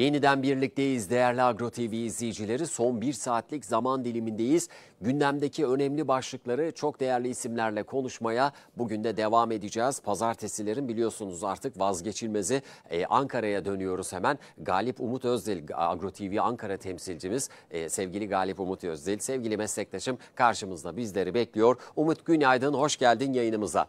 Yeniden birlikteyiz değerli Agro TV izleyicileri. Son bir saatlik zaman dilimindeyiz. Gündemdeki önemli başlıkları çok değerli isimlerle konuşmaya bugün de devam edeceğiz. Pazartesilerin biliyorsunuz artık vazgeçilmezi ee, Ankara'ya dönüyoruz hemen. Galip Umut Özdil Agro TV Ankara temsilcimiz ee, sevgili Galip Umut Özdil sevgili meslektaşım karşımızda bizleri bekliyor. Umut günaydın hoş geldin yayınımıza.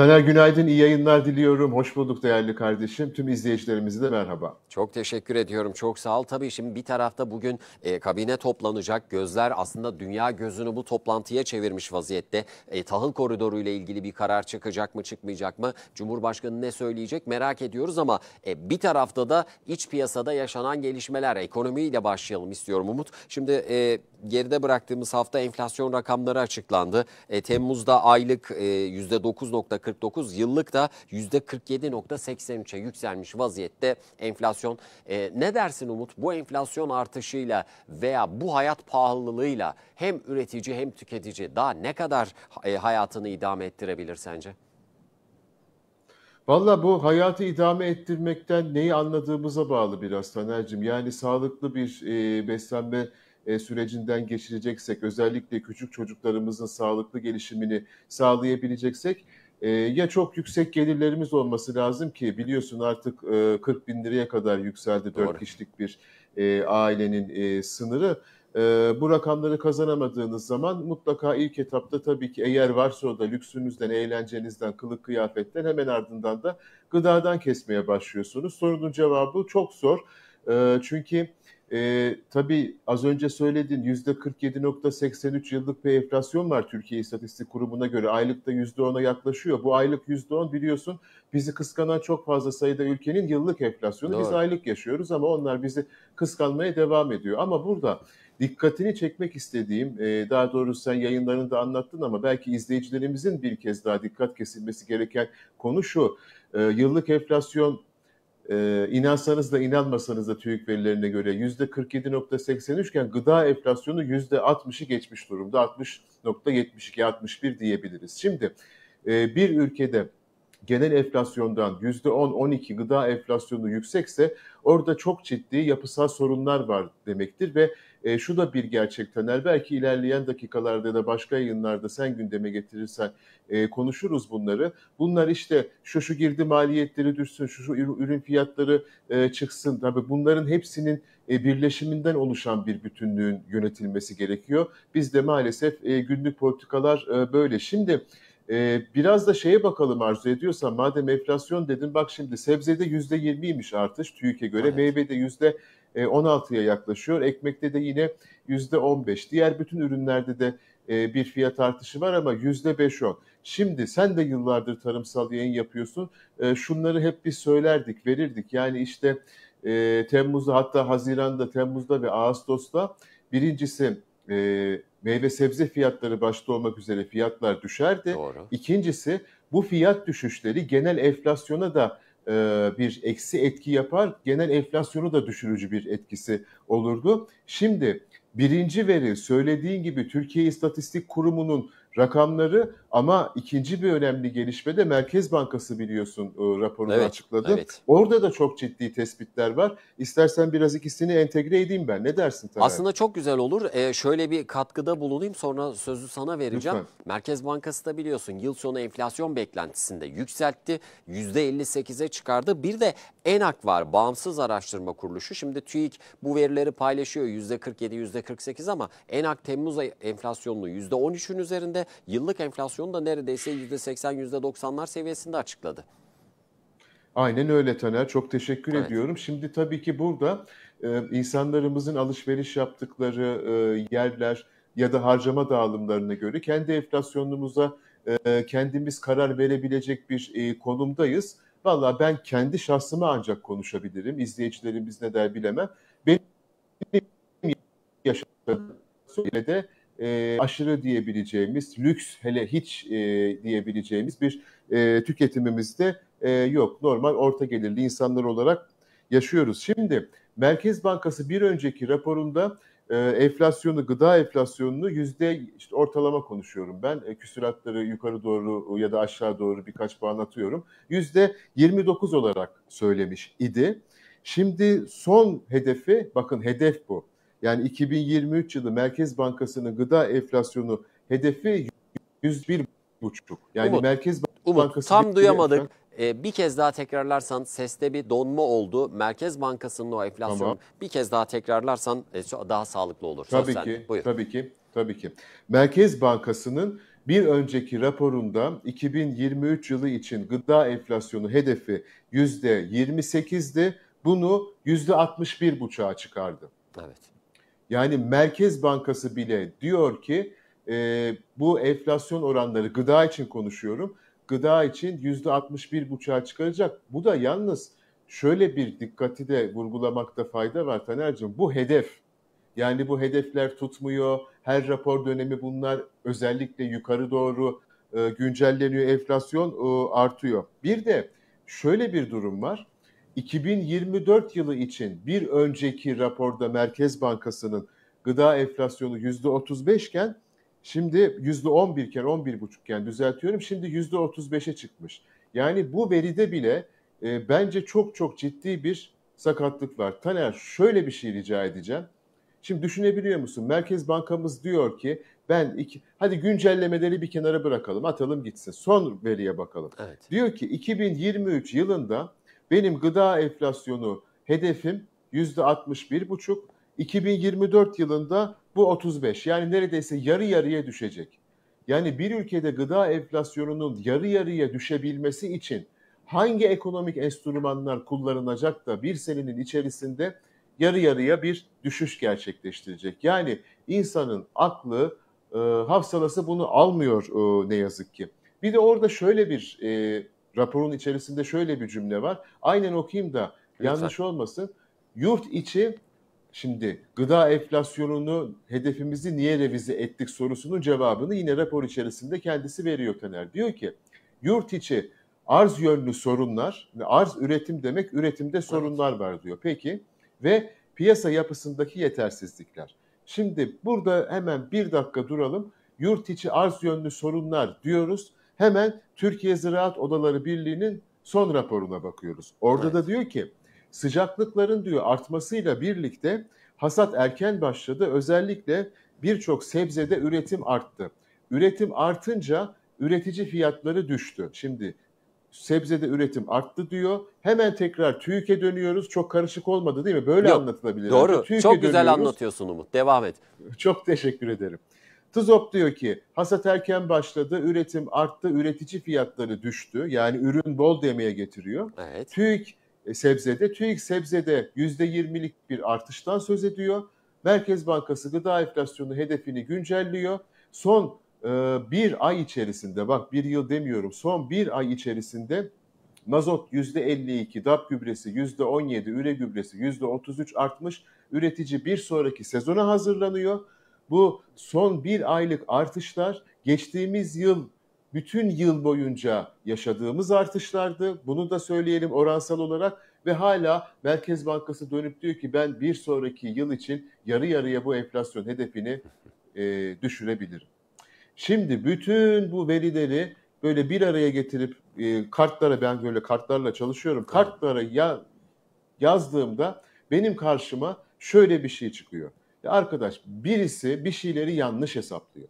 Taner günaydın, iyi yayınlar diliyorum. Hoş bulduk değerli kardeşim. Tüm izleyicilerimize de merhaba. Çok teşekkür ediyorum. Çok sağ ol. Tabii şimdi bir tarafta bugün e, kabine toplanacak. Gözler aslında dünya gözünü bu toplantıya çevirmiş vaziyette. E, tahıl koridoru ile ilgili bir karar çıkacak mı çıkmayacak mı? Cumhurbaşkanı ne söyleyecek merak ediyoruz ama e, bir tarafta da iç piyasada yaşanan gelişmeler. Ekonomiyle başlayalım istiyorum Umut. Şimdi e, geride bıraktığımız hafta enflasyon rakamları açıklandı. E, Temmuz'da aylık e, %9.49, yıllık da %47.83'e yükselmiş vaziyette enflasyon. E, ne dersin Umut? Bu enflasyon artışıyla veya bu hayat pahalılığıyla hem üretici hem tüketici daha ne kadar e, hayatını idame ettirebilir sence? Valla bu hayatı idame ettirmekten neyi anladığımıza bağlı biraz Taner'cim. Yani sağlıklı bir e, beslenme e, sürecinden geçireceksek, özellikle küçük çocuklarımızın sağlıklı gelişimini sağlayabileceksek e, ya çok yüksek gelirlerimiz olması lazım ki biliyorsun artık 40 e, bin liraya kadar yükseldi Doğru. 4 kişilik bir ailenin sınırı. bu rakamları kazanamadığınız zaman mutlaka ilk etapta tabii ki eğer varsa o da lüksünüzden, eğlencenizden, kılık kıyafetten hemen ardından da gıdadan kesmeye başlıyorsunuz. Sorunun cevabı çok zor. E, çünkü e, tabii az önce söyledin %47.83 yıllık bir enflasyon var Türkiye İstatistik Kurumu'na göre. Aylıkta %10'a yaklaşıyor. Bu aylık %10 biliyorsun bizi kıskanan çok fazla sayıda ülkenin yıllık enflasyonu. Doğru. Biz aylık yaşıyoruz ama onlar bizi kıskanmaya devam ediyor. Ama burada dikkatini çekmek istediğim, e, daha doğrusu sen yayınlarında anlattın ama belki izleyicilerimizin bir kez daha dikkat kesilmesi gereken konu şu. E, yıllık enflasyon e, inansanız da inanmasanız da TÜİK verilerine göre %47.83 iken gıda enflasyonu %60'ı geçmiş durumda. 60.72-61 diyebiliriz. Şimdi e, bir ülkede genel enflasyondan %10-12 gıda enflasyonu yüksekse orada çok ciddi yapısal sorunlar var demektir ve e, şu da bir gerçek Taner. Belki ilerleyen dakikalarda da başka yayınlarda sen gündeme getirirsen e, konuşuruz bunları. Bunlar işte şu şu girdi maliyetleri düşsün, şu şu ürün fiyatları e, çıksın. Tabii bunların hepsinin e, birleşiminden oluşan bir bütünlüğün yönetilmesi gerekiyor. Biz de maalesef e, günlük politikalar e, böyle. Şimdi ee, biraz da şeye bakalım arzu ediyorsan madem enflasyon dedin bak şimdi sebzede yüzde yirmiymiş artış TÜİK'e göre evet. meyvede yüzde 16'ya e, yaklaşıyor. Ekmekte de yine %15. Diğer bütün ürünlerde de e, bir fiyat artışı var ama yüzde beş on. Şimdi sen de yıllardır tarımsal yayın yapıyorsun. E, şunları hep bir söylerdik, verirdik. Yani işte Temmuz'da hatta Haziran'da, Temmuz'da ve Ağustos'ta birincisi meyve sebze fiyatları başta olmak üzere fiyatlar düşerdi. Doğru. İkincisi bu fiyat düşüşleri genel enflasyona da e, bir eksi etki yapar. Genel enflasyonu da düşürücü bir etkisi olurdu. Şimdi birinci veri söylediğin gibi Türkiye İstatistik Kurumu'nun rakamları ama ikinci bir önemli gelişme de Merkez Bankası biliyorsun e, raporunu evet, açıkladı. Evet. Orada da çok ciddi tespitler var. İstersen biraz ikisini entegre edeyim ben. Ne dersin Taner? Aslında çok güzel olur. Ee, şöyle bir katkıda bulunayım sonra sözü sana vereceğim. Lütfen. Merkez Bankası da biliyorsun yıl sonu enflasyon beklentisinde yükseltti. %58'e çıkardı. Bir de ENAK var bağımsız araştırma kuruluşu. Şimdi TÜİK bu verileri paylaşıyor %47, %48 ama ENAK Temmuz ayı enflasyonunu %13'ün üzerinde yıllık enflasyon enflasyonu da neredeyse %80 %90'lar seviyesinde açıkladı. Aynen öyle Taner. Çok teşekkür evet. ediyorum. Şimdi tabii ki burada e, insanlarımızın alışveriş yaptıkları e, yerler ya da harcama dağılımlarına göre kendi enflasyonumuza e, kendimiz karar verebilecek bir e, konumdayız. Valla ben kendi şahsımı ancak konuşabilirim. İzleyicilerimiz ne der bilemem. Benim yaşadığım de e, aşırı diyebileceğimiz, lüks hele hiç e, diyebileceğimiz bir e, tüketimimizde e, yok. Normal orta gelirli insanlar olarak yaşıyoruz. Şimdi Merkez Bankası bir önceki raporunda e, enflasyonu, gıda enflasyonunu yüzde işte ortalama konuşuyorum ben. E, küsuratları yukarı doğru ya da aşağı doğru birkaç puan atıyorum. Yüzde 29 olarak söylemiş idi. Şimdi son hedefi, bakın hedef bu. Yani 2023 yılı Merkez Bankası'nın gıda enflasyonu hedefi 101 buçuk. Yani Umut, Merkez Umut, tam duyamadık. Ee, bir kez daha tekrarlarsan seste bir donma oldu. Merkez Bankası'nın o enflasyonu tamam. bir kez daha tekrarlarsan e, daha sağlıklı olur. Söz tabii sen. ki. Buyur. Tabii ki. Tabii ki. Merkez Bankası'nın bir önceki raporunda 2023 yılı için gıda enflasyonu hedefi %28'di. Bunu %61,5'a çıkardı. Evet. Yani Merkez Bankası bile diyor ki e, bu enflasyon oranları gıda için konuşuyorum. Gıda için yüzde 61 buçuğa çıkaracak. Bu da yalnız şöyle bir dikkati de vurgulamakta fayda var Taner'cim. Bu hedef. Yani bu hedefler tutmuyor. Her rapor dönemi bunlar özellikle yukarı doğru e, güncelleniyor. Enflasyon e, artıyor. Bir de şöyle bir durum var. 2024 yılı için bir önceki raporda Merkez Bankası'nın gıda enflasyonu %35 iken şimdi %11 iken 11,5 iken düzeltiyorum şimdi %35'e çıkmış. Yani bu veride bile e, bence çok çok ciddi bir sakatlık var. Taner şöyle bir şey rica edeceğim. Şimdi düşünebiliyor musun? Merkez Bankamız diyor ki ben iki, hadi güncellemeleri bir kenara bırakalım atalım gitsin. Son veriye bakalım. Evet. Diyor ki 2023 yılında benim gıda enflasyonu hedefim yüzde %61,5. 2024 yılında bu 35. Yani neredeyse yarı yarıya düşecek. Yani bir ülkede gıda enflasyonunun yarı yarıya düşebilmesi için hangi ekonomik enstrümanlar kullanılacak da bir senenin içerisinde yarı yarıya bir düşüş gerçekleştirecek. Yani insanın aklı, e, hafsalası bunu almıyor e, ne yazık ki. Bir de orada şöyle bir e, raporun içerisinde şöyle bir cümle var. Aynen okuyayım da Lütfen. yanlış olmasın. Yurt içi şimdi gıda enflasyonunu hedefimizi niye revize ettik sorusunun cevabını yine rapor içerisinde kendisi veriyor Taner. Diyor ki yurt içi arz yönlü sorunlar ve arz üretim demek üretimde sorunlar evet. var diyor. Peki ve piyasa yapısındaki yetersizlikler. Şimdi burada hemen bir dakika duralım. Yurt içi arz yönlü sorunlar diyoruz hemen Türkiye Ziraat Odaları Birliği'nin son raporuna bakıyoruz. Orada evet. da diyor ki sıcaklıkların diyor artmasıyla birlikte hasat erken başladı. Özellikle birçok sebzede üretim arttı. Üretim artınca üretici fiyatları düştü. Şimdi sebzede üretim arttı diyor. Hemen tekrar TÜİK'e dönüyoruz. Çok karışık olmadı değil mi? Böyle Yok, anlatılabilir. Doğru. Çok güzel anlatıyorsun Umut. Devam et. Çok teşekkür ederim. TZOP diyor ki hasat erken başladı, üretim arttı, üretici fiyatları düştü. Yani ürün bol demeye getiriyor. Evet. TÜİK e, sebzede, TÜİK sebzede %20'lik bir artıştan söz ediyor. Merkez Bankası gıda enflasyonu hedefini güncelliyor. Son e, bir ay içerisinde, bak bir yıl demiyorum, son bir ay içerisinde mazot %52, DAP gübresi %17, üre gübresi %33 artmış. Üretici bir sonraki sezona hazırlanıyor bu son bir aylık artışlar geçtiğimiz yıl bütün yıl boyunca yaşadığımız artışlardı. Bunu da söyleyelim oransal olarak ve hala Merkez Bankası dönüp diyor ki ben bir sonraki yıl için yarı yarıya bu enflasyon hedefini e, düşürebilirim. Şimdi bütün bu verileri böyle bir araya getirip e, kartlara ben böyle kartlarla çalışıyorum. Kartlara ya, yazdığımda benim karşıma şöyle bir şey çıkıyor. Ya e, arkadaş birisi bir şeyleri yanlış hesaplıyor.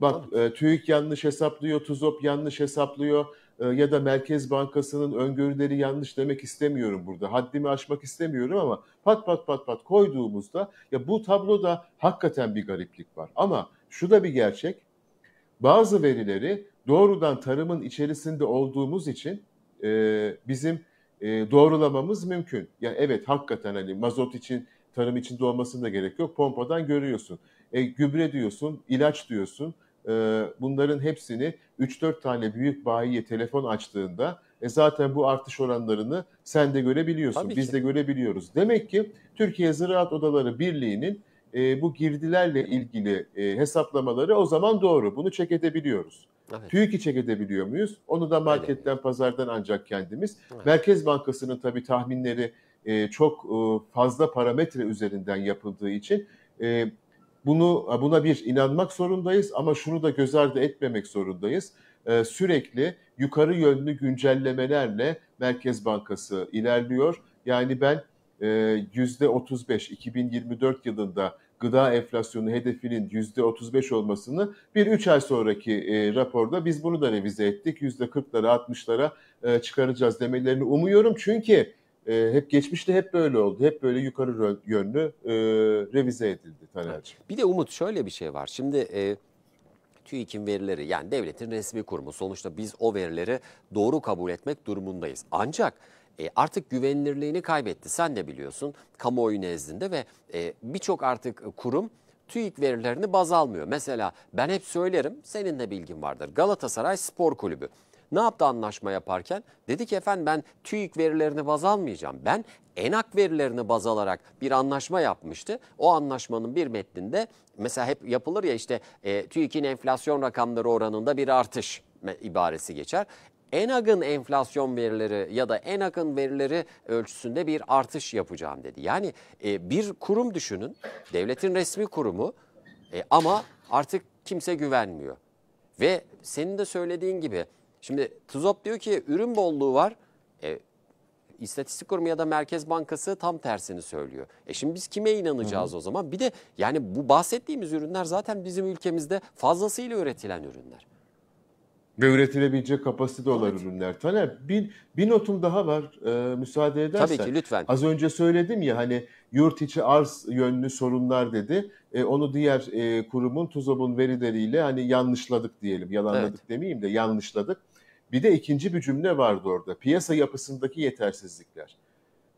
Bak e, TÜİK yanlış hesaplıyor, TUZOP yanlış hesaplıyor e, ya da Merkez Bankası'nın öngörüleri yanlış demek istemiyorum burada. Haddimi aşmak istemiyorum ama pat pat pat pat koyduğumuzda ya bu tabloda hakikaten bir gariplik var. Ama şu da bir gerçek. Bazı verileri doğrudan tarımın içerisinde olduğumuz için e, bizim e, doğrulamamız mümkün. Ya evet hakikaten hani mazot için tarım için olmasına gerek yok. Pompadan görüyorsun. E, gübre diyorsun, ilaç diyorsun. E, bunların hepsini 3-4 tane büyük bayiye telefon açtığında e zaten bu artış oranlarını sen de görebiliyorsun, Tabii biz ki. de görebiliyoruz. Demek ki Türkiye Ziraat Odaları Birliği'nin e, bu girdilerle ilgili e, hesaplamaları o zaman doğru. Bunu çek edebiliyoruz. Evet. TÜİK'i çek edebiliyor muyuz? Onu da marketten, Aynen. pazardan ancak kendimiz. Evet. Merkez Bankası'nın tabii tahminleri e, çok e, fazla parametre üzerinden yapıldığı için e, bunu buna bir inanmak zorundayız ama şunu da göz ardı etmemek zorundayız. sürekli yukarı yönlü güncellemelerle Merkez Bankası ilerliyor. Yani ben yüzde %35 2024 yılında gıda enflasyonu hedefinin yüzde %35 olmasını bir 3 ay sonraki raporda biz bunu da revize ettik. yüzde %40'lara 60'lara çıkaracağız demelerini umuyorum. Çünkü e, hep geçmişte hep böyle oldu. Hep böyle yukarı yönlü e, revize edildi Taner'cim. Bir de Umut şöyle bir şey var. Şimdi e, TÜİK'in verileri yani devletin resmi kurumu sonuçta biz o verileri doğru kabul etmek durumundayız. Ancak e, artık güvenilirliğini kaybetti sen de biliyorsun kamuoyu nezdinde ve e, birçok artık kurum TÜİK verilerini baz almıyor. Mesela ben hep söylerim senin de bilgin vardır Galatasaray Spor Kulübü ne yaptı anlaşma yaparken? Dedi ki efendim ben TÜİK verilerini baz almayacağım. Ben ENAK verilerini baz alarak bir anlaşma yapmıştı. O anlaşmanın bir metninde mesela hep yapılır ya işte e, TÜİK'in enflasyon rakamları oranında bir artış ibaresi geçer. ENAG'ın enflasyon verileri ya da ENAG'ın verileri ölçüsünde bir artış yapacağım dedi. Yani e, bir kurum düşünün, devletin resmi kurumu e, ama artık kimse güvenmiyor. Ve senin de söylediğin gibi Şimdi Tuzop diyor ki ürün bolluğu var. E, İstatistik Kurumu ya da Merkez Bankası tam tersini söylüyor. E şimdi biz kime inanacağız Hı -hı. o zaman? Bir de yani bu bahsettiğimiz ürünler zaten bizim ülkemizde fazlasıyla üretilen ürünler. Ve üretilebilecek kapasite olan evet. ürünler. Taner bir, bir notum daha var e, müsaade edersen. Tabii ki lütfen. Az önce söyledim ya hani yurt içi arz yönlü sorunlar dedi. E, onu diğer e, kurumun Tuzop'un verileriyle hani yanlışladık diyelim. Yalanladık evet. demeyeyim de yanlışladık. Bir de ikinci bir cümle vardı orada. Piyasa yapısındaki yetersizlikler.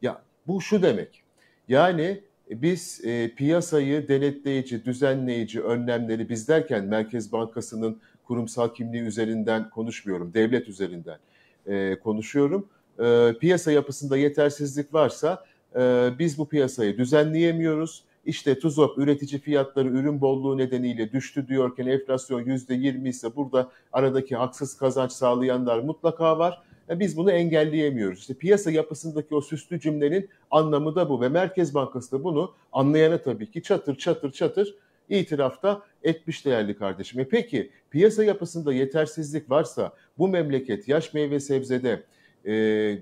Ya bu şu demek. Yani biz e, piyasayı denetleyici, düzenleyici önlemleri biz derken Merkez Bankası'nın kurumsal kimliği üzerinden konuşmuyorum, devlet üzerinden e, konuşuyorum. E, piyasa yapısında yetersizlik varsa e, biz bu piyasayı düzenleyemiyoruz. İşte TUZOP üretici fiyatları ürün bolluğu nedeniyle düştü diyorken enflasyon %20 ise burada aradaki haksız kazanç sağlayanlar mutlaka var. E, biz bunu engelleyemiyoruz. İşte piyasa yapısındaki o süslü cümlenin anlamı da bu ve Merkez Bankası da bunu anlayana tabii ki çatır çatır çatır itirafta etmiş değerli kardeşim. E peki piyasa yapısında yetersizlik varsa bu memleket yaş meyve sebzede e,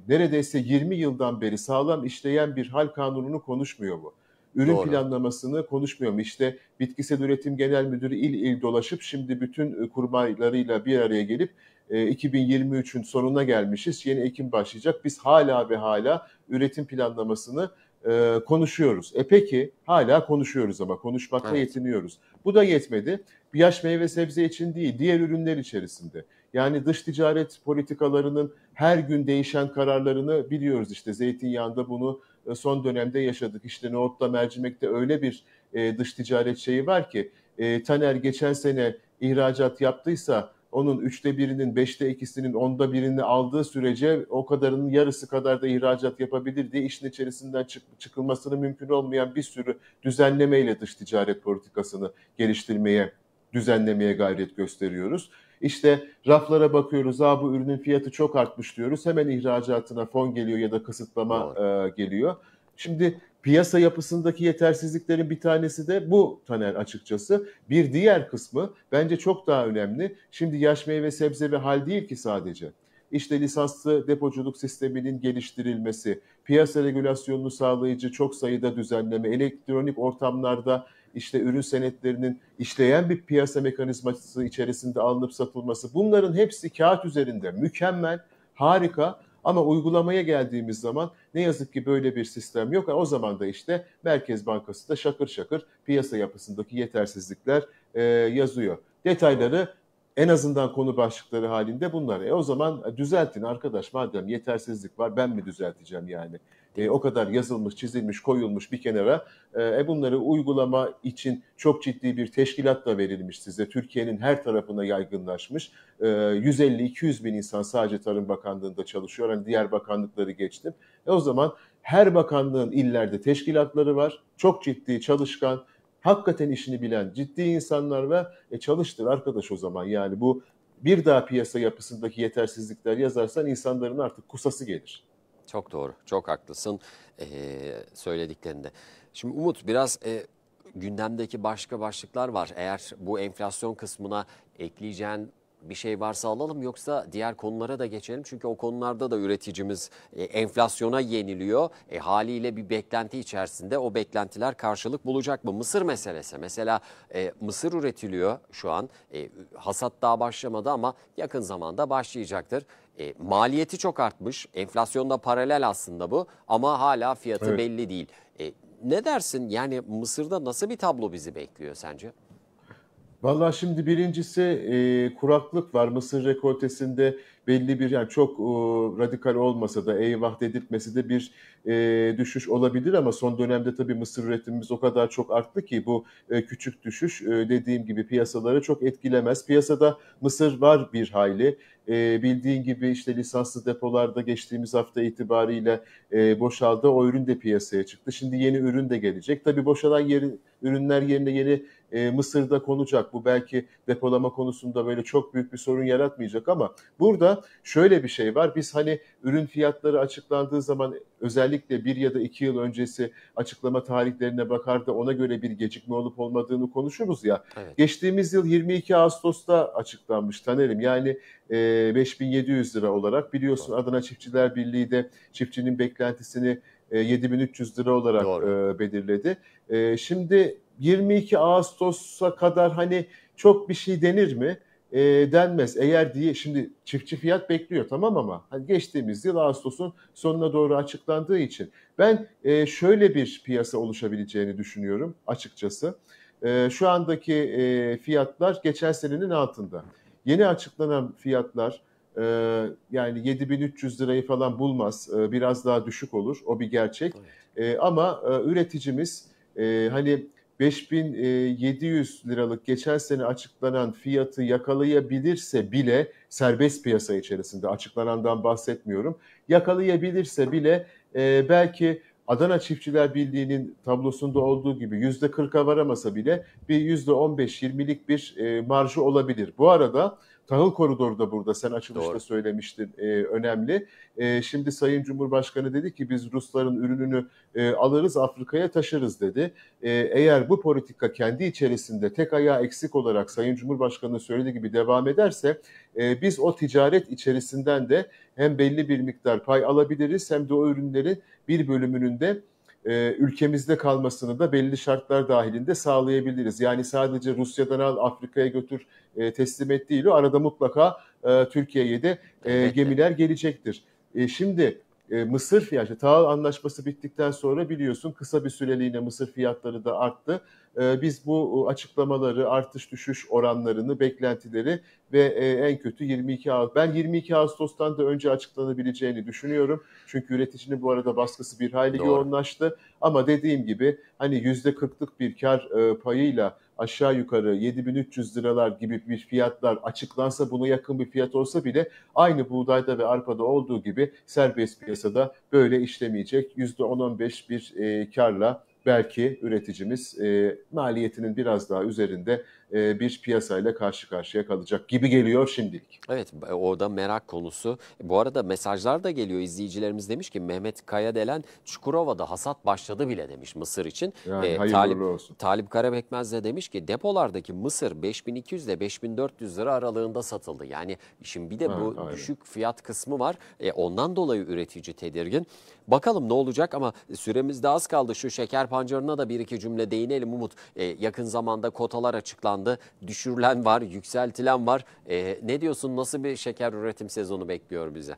neredeyse 20 yıldan beri sağlam işleyen bir hal kanununu konuşmuyor mu? ürün Doğru. planlamasını konuşmuyorum. İşte bitkisel üretim genel müdürü il il dolaşıp şimdi bütün e, kurmaylarıyla bir araya gelip 2023'ün e, sonuna gelmişiz. Yeni Ekim başlayacak. Biz hala ve hala üretim planlamasını e, konuşuyoruz. E peki hala konuşuyoruz ama konuşmakta evet. yetiniyoruz. Bu da yetmedi. Bir yaş meyve sebze için değil, diğer ürünler içerisinde. Yani dış ticaret politikalarının her gün değişen kararlarını biliyoruz işte zeytinyağında bunu e, son dönemde yaşadık. İşte nohutta mercimekte öyle bir e, dış ticaret şeyi var ki e, Taner geçen sene ihracat yaptıysa onun üçte birinin, beşte ikisinin, onda birini aldığı sürece o kadarının yarısı kadar da ihracat yapabilir diye işin içerisinden çık, çıkılmasını mümkün olmayan bir sürü düzenlemeyle dış ticaret politikasını geliştirmeye, düzenlemeye gayret gösteriyoruz. İşte raflara bakıyoruz. Aa bu ürünün fiyatı çok artmış diyoruz. Hemen ihracatına fon geliyor ya da kısıtlama e, geliyor. Şimdi piyasa yapısındaki yetersizliklerin bir tanesi de bu Taner açıkçası. Bir diğer kısmı bence çok daha önemli. Şimdi yaş meyve sebze ve hal değil ki sadece. İşte lisanslı depoculuk sisteminin geliştirilmesi, piyasa regülasyonunu sağlayıcı çok sayıda düzenleme, elektronik ortamlarda işte ürün senetlerinin işleyen bir piyasa mekanizması içerisinde alınıp satılması bunların hepsi kağıt üzerinde mükemmel, harika ama uygulamaya geldiğimiz zaman ne yazık ki böyle bir sistem yok. o zaman da işte Merkez Bankası da şakır şakır piyasa yapısındaki yetersizlikler yazıyor. Detayları en azından konu başlıkları halinde bunlar. E o zaman e, düzeltin arkadaş madem yetersizlik var ben mi düzelteceğim yani? E, o kadar yazılmış, çizilmiş, koyulmuş bir kenara. E, e bunları uygulama için çok ciddi bir teşkilat da verilmiş size. Türkiye'nin her tarafına yaygınlaşmış. E, 150-200 bin insan sadece Tarım Bakanlığı'nda çalışıyor. Hani diğer bakanlıkları geçtim. E, o zaman her bakanlığın illerde teşkilatları var. Çok ciddi, çalışkan, hakikaten işini bilen ciddi insanlar ve e, çalıştır arkadaş o zaman. Yani bu bir daha piyasa yapısındaki yetersizlikler yazarsan insanların artık kusası gelir. Çok doğru, çok haklısın ee, söylediklerinde. Şimdi Umut biraz e, gündemdeki başka başlıklar var. Eğer bu enflasyon kısmına ekleyeceğin bir şey varsa alalım yoksa diğer konulara da geçelim. Çünkü o konularda da üreticimiz e, enflasyona yeniliyor. E, haliyle bir beklenti içerisinde o beklentiler karşılık bulacak mı? Mısır meselesi. Mesela e, mısır üretiliyor şu an. E, hasat daha başlamadı ama yakın zamanda başlayacaktır. E, maliyeti çok artmış. Enflasyonda paralel aslında bu ama hala fiyatı evet. belli değil. E, ne dersin? Yani Mısır'da nasıl bir tablo bizi bekliyor sence? Valla şimdi birincisi e, kuraklık var. Mısır rekoltesinde belli bir yani çok e, radikal olmasa da eyvah dedirtmesi de bir e, düşüş olabilir ama son dönemde tabii mısır üretimimiz o kadar çok arttı ki bu e, küçük düşüş e, dediğim gibi piyasaları çok etkilemez. Piyasada mısır var bir hayli. E, bildiğin gibi işte lisanslı depolarda geçtiğimiz hafta itibariyle e, boşaldı. O ürün de piyasaya çıktı. Şimdi yeni ürün de gelecek. Tabii boşalan yeri, ürünler yerine yeni e, Mısır'da konacak. Bu belki depolama konusunda böyle çok büyük bir sorun yaratmayacak ama burada şöyle bir şey var. Biz hani ürün fiyatları açıklandığı zaman özellikle bir ya da iki yıl öncesi açıklama tarihlerine bakar da ona göre bir gecikme olup olmadığını konuşuruz ya. Evet. Geçtiğimiz yıl 22 Ağustos'ta açıklanmış Taner'im. Yani e, 5700 lira olarak biliyorsun Adana Çiftçiler Birliği de çiftçinin beklentisini 7300 e, lira olarak Doğru. e, belirledi. E, şimdi 22 Ağustos'a kadar hani çok bir şey denir mi? E, denmez. Eğer diye şimdi çiftçi fiyat bekliyor tamam ama hani geçtiğimiz yıl Ağustos'un sonuna doğru açıklandığı için ben e, şöyle bir piyasa oluşabileceğini düşünüyorum açıkçası. E, şu andaki e, fiyatlar geçen senenin altında. Yeni açıklanan fiyatlar e, yani 7300 lirayı falan bulmaz. E, biraz daha düşük olur. O bir gerçek. Evet. E, ama e, üreticimiz e, hani 5700 liralık geçen sene açıklanan fiyatı yakalayabilirse bile serbest piyasa içerisinde açıklanandan bahsetmiyorum. Yakalayabilirse bile e, belki Adana Çiftçiler Birliği'nin tablosunda olduğu gibi yüzde 40'a varamasa bile bir yüzde 15-20'lik bir e, marjı olabilir. Bu arada Tahıl koridoru da burada sen açılışta Doğru. söylemiştin e, önemli. E, şimdi Sayın Cumhurbaşkanı dedi ki biz Rusların ürününü e, alırız Afrika'ya taşırız dedi. E, eğer bu politika kendi içerisinde tek ayağı eksik olarak Sayın Cumhurbaşkanı söylediği gibi devam ederse e, biz o ticaret içerisinden de hem belli bir miktar pay alabiliriz hem de o ürünlerin bir bölümünün de e, ülkemizde kalmasını da belli şartlar dahilinde sağlayabiliriz. Yani sadece Rusya'dan al Afrika'ya götür e, teslim et değil o arada mutlaka e, Türkiye'ye de e, gemiler gelecektir. E, şimdi e, mısır fiyatı. işte anlaşması bittikten sonra biliyorsun kısa bir süreliğine mısır fiyatları da arttı. E, biz bu e, açıklamaları, artış düşüş oranlarını, beklentileri ve e, en kötü 22 Ağustos. Ben 22 Ağustos'tan da önce açıklanabileceğini düşünüyorum. Çünkü üreticinin bu arada baskısı bir hayli Doğru. yoğunlaştı. Ama dediğim gibi hani %40'lık bir kar e, payıyla aşağı yukarı 7300 liralar gibi bir fiyatlar açıklansa buna yakın bir fiyat olsa bile aynı buğdayda ve arpada olduğu gibi serbest piyasada böyle işlemeyecek. %10-15 bir e, karla belki üreticimiz e, maliyetinin biraz daha üzerinde e, bir piyasayla karşı karşıya kalacak gibi geliyor şimdilik. Evet orada merak konusu. Bu arada mesajlar da geliyor. izleyicilerimiz demiş ki Mehmet Kaya Delen Çukurova'da hasat başladı bile demiş Mısır için. Yani ee, Talip, olsun. Talip Karabekmez de demiş ki depolardaki mısır 5200 ile 5400 lira aralığında satıldı. Yani şimdi bir de bu ha, düşük fiyat kısmı var. E, ondan dolayı üretici tedirgin. Bakalım ne olacak ama süremiz de az kaldı. Şu şeker pancarına da bir iki cümle değinelim Umut. E, yakın zamanda kotalar açıklandı anda düşürülen var, yükseltilen var. E, ne diyorsun nasıl bir şeker üretim sezonu bekliyor bize?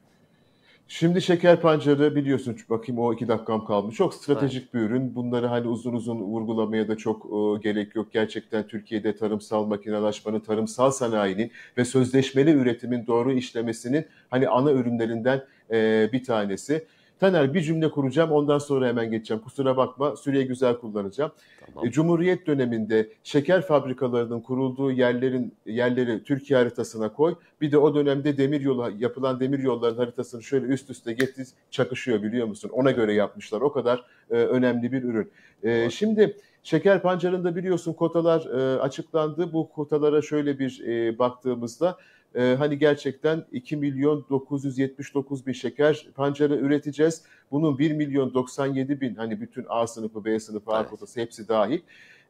Şimdi şeker pancarı biliyorsun bakayım o iki dakikam kalmış. Çok stratejik evet. bir ürün. Bunları hani uzun uzun vurgulamaya da çok e, gerek yok. Gerçekten Türkiye'de tarımsal makinelaşmanın, tarımsal sanayinin ve sözleşmeli üretimin doğru işlemesinin hani ana ürünlerinden e, bir tanesi. Taner bir cümle kuracağım ondan sonra hemen geçeceğim. Kusura bakma süreyi güzel kullanacağım. Tamam. E, Cumhuriyet döneminde şeker fabrikalarının kurulduğu yerlerin yerleri Türkiye haritasına koy. Bir de o dönemde demir yolu yapılan demir yolların haritasını şöyle üst üste getir çakışıyor biliyor musun? Ona göre yapmışlar. O kadar e, önemli bir ürün. E, şimdi Şeker pancarında biliyorsun kotalar e, açıklandı. Bu kotalara şöyle bir e, baktığımızda e, hani gerçekten 2 milyon 979 bin şeker pancarı üreteceğiz. Bunun 1 milyon 97 bin hani bütün A sınıfı, B sınıfı, A evet. hepsi dahil.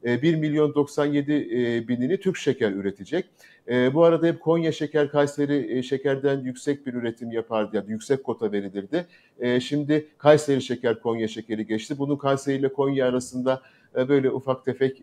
1 ee, milyon 97 e, binini Türk şeker üretecek. Ee, bu arada hep Konya şeker, Kayseri e, şekerden yüksek bir üretim yapardı. Yani yüksek kota verilirdi. Ee, şimdi Kayseri şeker, Konya şekeri geçti. Bunu Kayseri ile Konya arasında e, böyle ufak tefek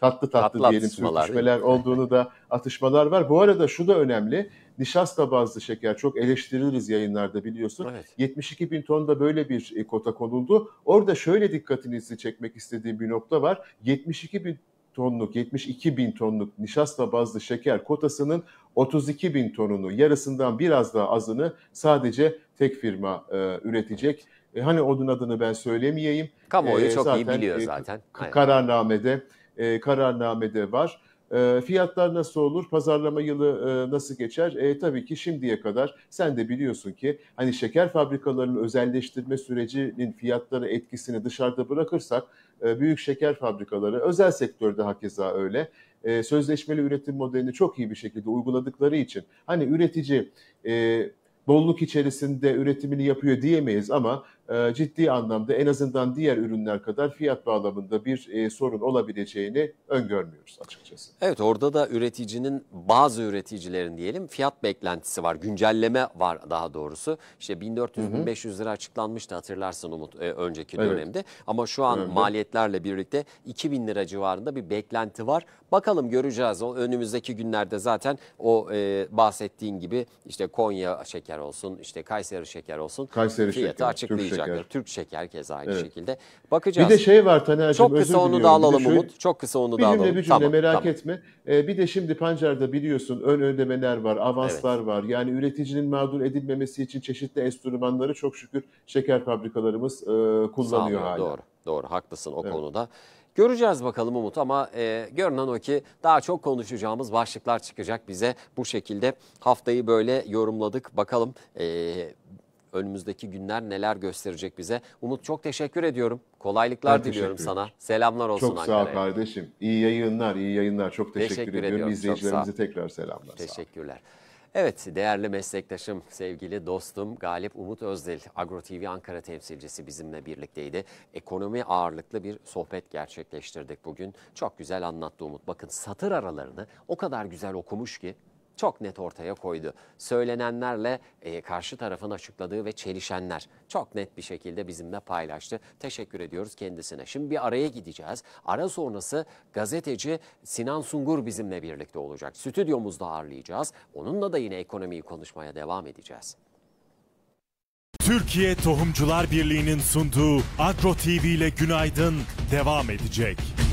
tatlı tatlı, tatlı diyelim sürtüşmeler olduğunu da atışmalar var. Bu arada şu da önemli nişasta bazlı şeker çok eleştiririz yayınlarda biliyorsun. Evet. 72 bin ton da böyle bir e, kota konuldu. Orada şöyle dikkatinizi çekmek istediğim bir nokta var. 72 bin tonluk, 72 bin tonluk nişasta bazlı şeker kotasının 32 bin tonunu, yarısından biraz daha azını sadece tek firma e, üretecek. E, hani onun adını ben söylemeyeyim. Kamuoyu e, çok iyi biliyor e, zaten. E, kararnamede, e, kararnamede var. Ee, fiyatlar nasıl olur? Pazarlama yılı e, nasıl geçer? E, tabii ki şimdiye kadar sen de biliyorsun ki hani şeker fabrikalarının özelleştirme sürecinin fiyatları etkisini dışarıda bırakırsak e, büyük şeker fabrikaları özel sektörde hakeza öyle e, sözleşmeli üretim modelini çok iyi bir şekilde uyguladıkları için hani üretici e, bolluk içerisinde üretimini yapıyor diyemeyiz ama e, ciddi anlamda en azından diğer ürünler kadar fiyat bağlamında bir e, sorun olabileceğini öngörmüyoruz açıkçası. Evet orada da üreticinin bazı üreticilerin diyelim fiyat beklentisi var. Güncelleme var daha doğrusu. İşte 1400-1500 lira açıklanmıştı hatırlarsın Umut e, önceki evet. dönemde. Ama şu an evet. maliyetlerle birlikte 2000 lira civarında bir beklenti var. Bakalım göreceğiz. O önümüzdeki günlerde zaten o e, bahsettiğin gibi işte Konya şeker olsun, işte Kayseri şeker olsun. Kayseri fiyatı şeker. açıklayacak olacakları. Şeker. Türk şeker keza aynı evet. şekilde. Bakacağız. Bir de şey var Taner'cim Çok kısa onu da alalım şöyle, Umut. Çok kısa onu da alalım. Bir cümle bir cümle tamam, merak tamam. etme. Ee, bir de şimdi Pancar'da biliyorsun ön ödemeler var, avanslar evet. var. Yani üreticinin mağdur edilmemesi için çeşitli enstrümanları çok şükür şeker fabrikalarımız e, kullanıyor hala. Doğru, doğru haklısın o evet. konuda. Göreceğiz bakalım Umut ama e, görünen o ki daha çok konuşacağımız başlıklar çıkacak bize. Bu şekilde haftayı böyle yorumladık. Bakalım e, Önümüzdeki günler neler gösterecek bize. Umut çok teşekkür ediyorum. Kolaylıklar ben diliyorum sana. Selamlar olsun Çok sağ ol kardeşim. İyi yayınlar, iyi yayınlar. Çok teşekkür, teşekkür ediyorum. ediyorum. İzleyicilerimize tekrar selamlar. Teşekkürler. Evet değerli meslektaşım, sevgili dostum Galip Umut Özdil, Agro TV Ankara temsilcisi bizimle birlikteydi. Ekonomi ağırlıklı bir sohbet gerçekleştirdik bugün. Çok güzel anlattı Umut. Bakın satır aralarını o kadar güzel okumuş ki çok net ortaya koydu. Söylenenlerle e, karşı tarafın açıkladığı ve çelişenler çok net bir şekilde bizimle paylaştı. Teşekkür ediyoruz kendisine. Şimdi bir araya gideceğiz. Ara sonrası gazeteci Sinan Sungur bizimle birlikte olacak. Stüdyomuzda ağırlayacağız. Onunla da yine ekonomiyi konuşmaya devam edeceğiz. Türkiye Tohumcular Birliği'nin sunduğu Agro TV ile günaydın devam edecek.